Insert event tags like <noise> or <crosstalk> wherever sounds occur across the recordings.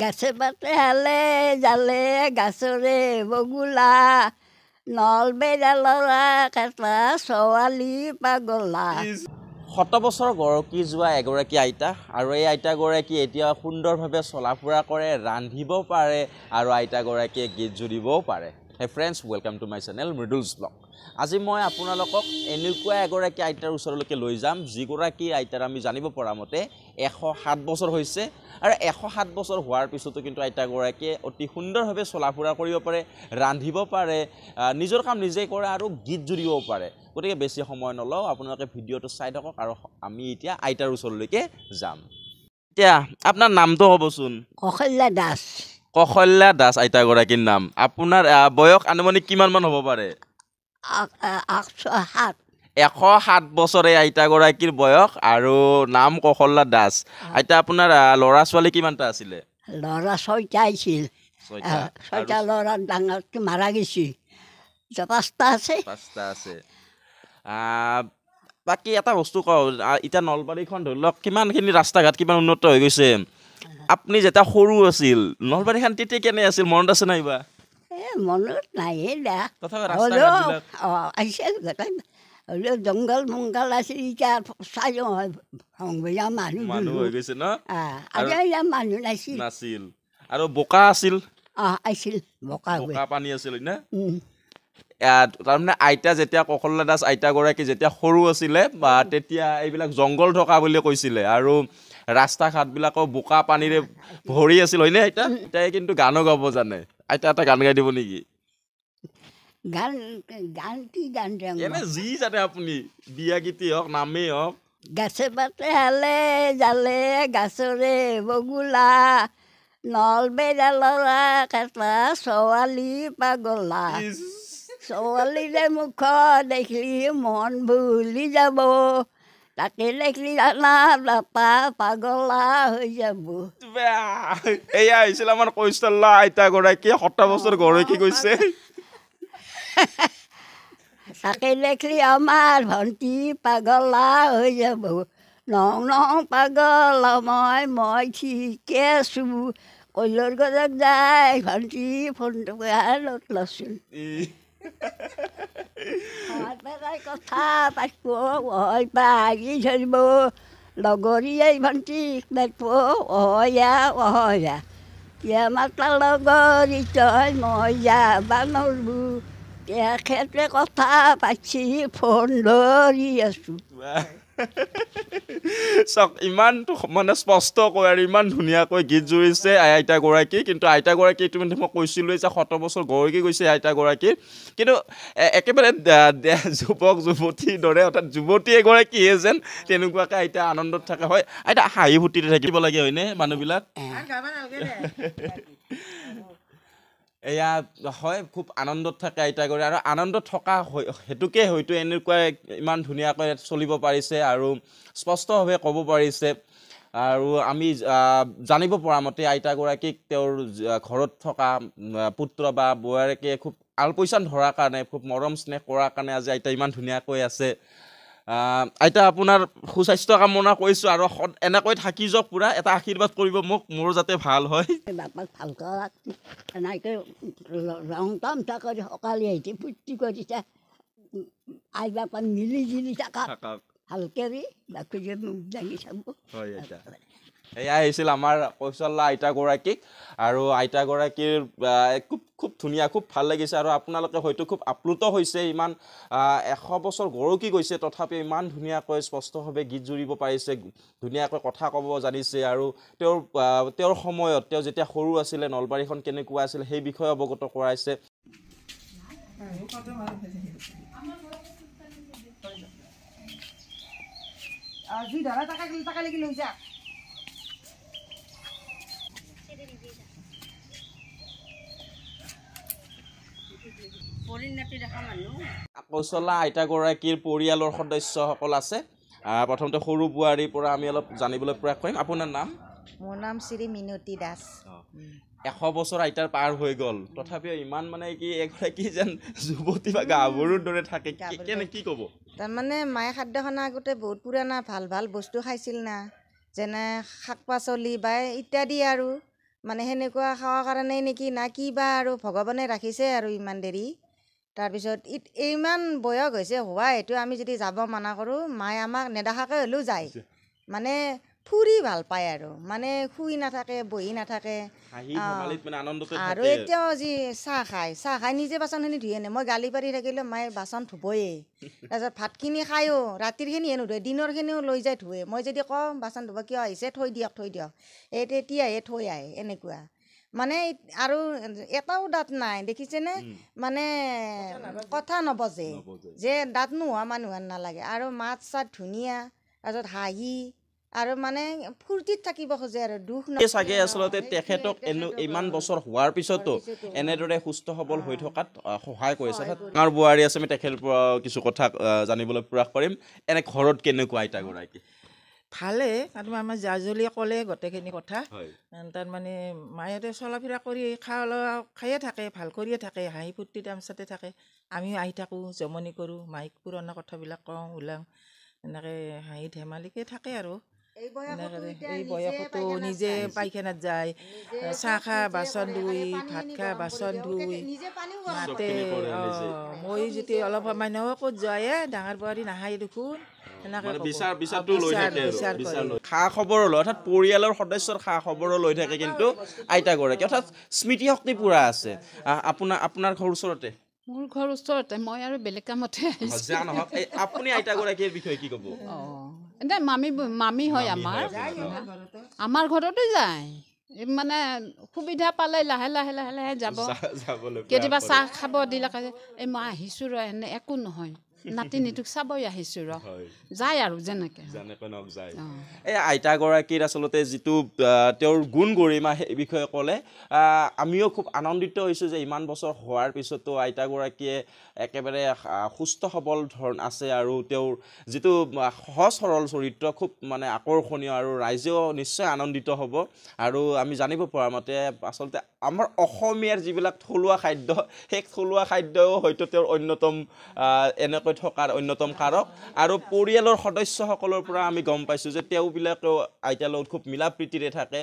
গাছে পাতে হালে জালে গাছৰে বগুলা নলবেৰা ছোৱালী পাগলা শত বছৰ গৰকি যোৱা এগৰাকী আইতা আৰু এই আইতাগৰাকী এতিয়া সুন্দৰভাৱে চলা ফুৰা কৰে ৰান্ধিব পাৰে আৰু আইতাগৰাকীয়ে গীত জুৰিবও পাৰে হে friends welcome to my channel মৃদুলছ ব্লগ আজি মই আপোনালোকক এনেকুৱা এগৰাকী আইতাৰ ওচৰলৈকে লৈ যাম যিগৰাকী আইতাৰ আমি জানিব পৰা মতে এশ সাত বছৰ হৈছে আৰু এশ সাত বছৰ হোৱাৰ পিছতো কিন্তু আইতাগৰাকীয়ে অতি সুন্দৰভাৱে চলা ফুৰা কৰিব পাৰে ৰান্ধিব পাৰে নিজৰ কাম নিজে কৰে আৰু গীত জুৰিবও পাৰে গতিকে বেছি সময় নলওঁ আপোনালোকে ভিডিঅ'টো চাই থাকক আৰু আমি এতিয়া আইতাৰ ওচৰলৈকে যাম এতিয়া আপোনাৰ নামটো হ'বচোন কশল্যা দাস কশল্যা দাস আইতাগৰাকীৰ নাম আপোনাৰ বয়স আনুমানিক কিমানমান হ'ব পাৰে এশ সাত বছৰে আইতাগৰাকীৰ বয়স আৰু নাম কশল্যা দাস আইতা আপোনাৰ ল'ৰা ছোৱালী কিমানটা আছিলে ল'ৰা ছয়টা আহিছিল ছয়টা ল'ৰা ডাঙৰ মাৰা গৈছিল পাঁচটা আছে পাঁচটা আছে বাকী এটা বস্তু কওঁ এতিয়া নলবাৰীখন ধৰি লওক কিমানখিনি ৰাস্তা ঘাট কিমান উন্নত হৈ গৈছে আপুনি যেতিয়া সৰু আছিল নলবাৰীখন তেতিয়া কেনে আছিল মনত আছে নাই বা মনত নাইয়ে জংগল মংগল আছিল আৰু বোকা আছিল অঁ বোকা পানী আছিল তাৰমানে আইতা যেতিয়া কৌশল্য দাস আইতাগৰাকী যেতিয়া সৰু আছিলে বা তেতিয়া এইবিলাক জংঘল থকা বুলি কৈছিলে আৰু ৰাস্তা ঘাটবিলাকো বোকা পানীৰে ভৰি আছিল হয়নে আইতা আইতাই কিন্তু গানো গাব জানে আইতা এটা গান গাই দিব নেকি যি জানে আপুনি বিয়া গীতি হওক নামেই হওক গাছে পাতে হালে জালে গাছৰে বগুলা ছোৱালী পাগলা ছোৱালী যে মুখত দেখিলি মন ভুলি যাব তাকে দেখিলি জানা বাপা পাগলা হৈ যাব এয়া আহিছিল আমাৰ কৈছিল আইতাগৰাকীয়ে সত্তৰ বছৰ গৰাকী কৈছে তাকে দেখিলি আমাৰ ভণ্টি পাগলা হৈ যাব ন ন পাগল মই মই ঠিকে আছো কৈলৰ গজক যায় ভণ্টি ফোনটো লচোন লগৰীয়াই ভণ্টি অহয়া মাতা লগৰী তই মই যা বানৰবো তেখেতে কথা পাতি ফোন ধৰি আছো চাওক ইমান মানে স্পষ্ট কৈ আৰু ইমান ধুনীয়াকৈ গীত জুৰিছে আইতাগৰাকী কিন্তু আইতাগৰাকী ইতিমধ্যে মই কৈছিলোঁৱেই যে শত বছৰ গৰকী গৈছে আইতাগৰাকী কিন্তু একেবাৰে যুৱক যুৱতীৰ দৰে অৰ্থাৎ যুৱতী এগৰাকীয়ে যেন তেনেকুৱাকৈ আইতা আনন্দত থাকে হয় আইতা হাঁহি ফুটিতে থাকিব লাগে হয়নে মানুহবিলাক <laughs> এয়া হয় খুব আনন্দত থাকে আইতাগৰী আৰু আনন্দত থকা সেইটোকে হয়তো এনেকুৱাই ইমান ধুনীয়াকৈ চলিব পাৰিছে আৰু স্পষ্টভাৱে ক'ব পাৰিছে আৰু আমি জানিব পৰা মতে আইতাগৰাকীক তেওঁৰ ঘৰত থকা পুত্ৰ বা বোৱাৰীকে খুব আলপৈচান ধৰাৰ কাৰণে খুব মৰম স্নেহ কৰাৰ কাৰণে আজি আইতা ইমান ধুনীয়াকৈ আছে আইতা আপোনাৰ সুস্বাস্থ্য কামনা কৰিছোঁ আৰু এনেকৈ থাকি যাওক পূৰা এটা আশীৰ্বাদ কৰিব মোক মোৰ যাতে ভাল হয় বাপাক ভালকৈ এনেকৈ ৰং তামচা কৰি সকালি ফূৰ্তি কৰিছে বাপাক মিলি জুলি ভালকৈ দি চাব এয়া আহিছিল আমাৰ কৌশল্লা আইতাগৰাকীক আৰু আইতাগৰাকীৰ খুব খুব ধুনীয়া খুব ভাল লাগিছে আৰু আপোনালোকে হয়তো খুব আপ্লুত হৈছে ইমান এশ বছৰ গৰকি গৈছে তথাপিও ইমান ধুনীয়াকৈ স্পষ্টভাৱে গীত জুৰিব পাৰিছে ধুনীয়াকৈ কথা ক'ব জানিছে আৰু তেওঁৰ তেওঁৰ সময়ত তেওঁ যেতিয়া সৰু আছিলে নলবাৰীখন কেনেকুৱা আছিলে সেই বিষয়ে অৱগত কৰাইছে আজি দাদা টাকা টাকা লাগিলে যা কৌশলা আইতাগৰাকীৰ পৰিয়ালৰ সদস্যসকল আছে প্ৰথমতে সৰু বোৱাৰীৰ পৰা আমি অলপ জানিবলৈ প্ৰয়াস কৰিম আপোনাৰ নাম মোৰ নাম শ্ৰী মিনতি দাস এশ বছৰ আইতাৰ পাৰ হৈ গ'ল তথাপিও ইমান মানে কি এগৰাকী যেন যুৱতী বা গাভৰুৰ দৰে থাকে কি ক'ব তাৰমানে মায়ে খাদ্য আগতে বহুত পুৰণা ভাল ভাল বস্তু খাইছিল না যেনে শাক পাচলি বা ইত্যাদি আৰু মানে সেনেকুৱা খোৱাৰ কাৰণেই নেকি না কি বা আৰু ভগৱানে ৰাখিছে আৰু ইমান দেৰি তাৰপিছত ইত ইমান বয়স হৈছে হোৱা এইটো আমি যদি যাব মানা কৰোঁ মায়ে আমাক নেদেখাকৈ হ'লেও যায় মানে ফুৰি ভাল পায় আৰু মানে শুই নাথাকে বহি নাথাকে আৰু এতিয়াও যি চাহ খায় চাহ খাই নিজে বাচনখিনি ধুই আনে মই গালি পাৰি থাকিলে মায়ে বাচন ধুবই তাৰপিছত ভাতখিনি খায়ো ৰাতিৰখিনিহে নুধুৱে দিনৰখিনিও লৈ যায় ধুৱে মই যদি কওঁ বাচন ধুব কিয় আহিছে থৈ দিয়ক থৈ দিয়ক এই তেতিয়াহে থৈ আহে এনেকুৱা মানে আৰু এটাও দাঁত নাই দেখিছেনে মানে কথা নবজে যে দাঁত নোহোৱা মানুহৰ নালাগে আৰু মাত চাত ধুনীয়া তাৰপিছত হাঁহি আৰু মানে ফূৰ্তিত থাকিব খোজে আৰু দুখ নাই চাগে আচলতে তেখেতক এনে ইমান বছৰ হোৱাৰ পিছতো এনেদৰে সুস্থ সবল হৈ থকাত সহায় কৰিছে ডাঙৰ বোৱাৰী আছে আমি তেখেতৰ পৰা কিছু কথা জানিবলৈ প্ৰয়াস কৰিম এনে ঘৰত কেনেকুৱা আইতাগৰাকী ভালে তাৰমানে আমাৰ জা জাজলীয়ে ক'লে গোটেইখিনি কথা তাৰমানে মায়েতে চলা ফিৰা কৰি খা অলপ খায়ে থাকে ভাল কৰিয়ে থাকে হাঁহি ফূৰ্তি তামচাতে থাকে আমিও আহি থাকোঁ জমনি কৰোঁ মাইক পুৰণা কথাবিলাক কওঁ ওলাওঁ এনেকৈ হাঁহি ধেমালিকে থাকে আৰু এই বয়সতো নিজে পাইখানাত যায় চাহ খা বাচন ধুই ভাত খা বাচন ধুই তাতে অঁ মই যদি অলপ সময় নহয় ক'ত যোৱাই ডাঙৰ বোৱাৰী নাহাই দেখোন মামী হয় আমাৰ আমাৰ ঘৰতো যায় মানে সুবিধা পালে লাহে লাহে লাহে লাহে যাব কেতিয়াবা চাহ খাব দিলে এই মই আহিছো ৰ এনে একো নহয় <laughs> নাতিনীটোক চাবই আহিছোঁ ৰ যায় আৰু যেনেকে এই আইতাগৰাকীৰ আচলতে যিটো তেওঁৰ গুণ গৰিমা সেই বিষয়ে ক'লে আমিও খুব আনন্দিত হৈছোঁ যে ইমান বছৰ হোৱাৰ পিছতো আইতাগৰাকীয়ে একেবাৰে সুস্থ সবল ধৰণ আছে আৰু তেওঁৰ যিটো সহজ সৰল চৰিত্ৰ খুব মানে আকৰ্ষণীয় আৰু ৰাইজেও নিশ্চয় আনন্দিত হ'ব আৰু আমি জানিব পৰা মতে আচলতে আমাৰ অসমীয়াৰ যিবিলাক থলুৱা খাদ্য সেই থলুৱা খাদ্যও হয়তো তেওঁৰ অন্যতম এনেকৈ হৈ থকাৰ অন্যতম কাৰক আৰু পৰিয়ালৰ সদস্যসকলৰ পৰা আমি গম পাইছোঁ যে তেওঁবিলাকেও আইতাৰ লগত খুব মিলা প্ৰীতিৰে থাকে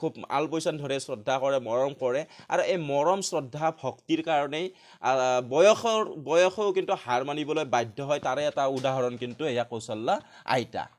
খুব আলপৈচান ধৰে শ্ৰদ্ধা কৰে মৰম কৰে আৰু এই মৰম শ্ৰদ্ধা ভক্তিৰ কাৰণেই বয়সৰ বয়সেও কিন্তু হাৰ মানিবলৈ বাধ্য হয় তাৰে এটা উদাহৰণ কিন্তু এয়া কৌশল্য আইতা